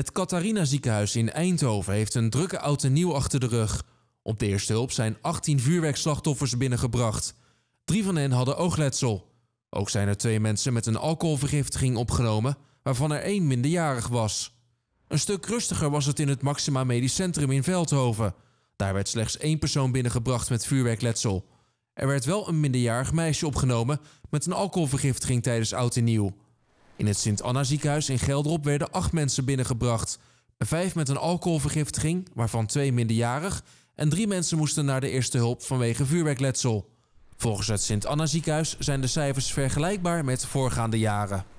Het Catharina ziekenhuis in Eindhoven heeft een drukke oud nieuw achter de rug. Op de eerste hulp zijn 18 vuurwerkslachtoffers binnengebracht. Drie van hen hadden oogletsel. Ook zijn er twee mensen met een alcoholvergiftiging opgenomen, waarvan er één minderjarig was. Een stuk rustiger was het in het Maxima Medisch Centrum in Veldhoven. Daar werd slechts één persoon binnengebracht met vuurwerkletsel. Er werd wel een minderjarig meisje opgenomen met een alcoholvergiftiging tijdens oud nieuw. In het Sint-Anna ziekenhuis in Gelderop werden acht mensen binnengebracht. Vijf met een alcoholvergiftiging, waarvan twee minderjarig... en drie mensen moesten naar de eerste hulp vanwege vuurwerkletsel. Volgens het Sint-Anna ziekenhuis zijn de cijfers vergelijkbaar met voorgaande jaren.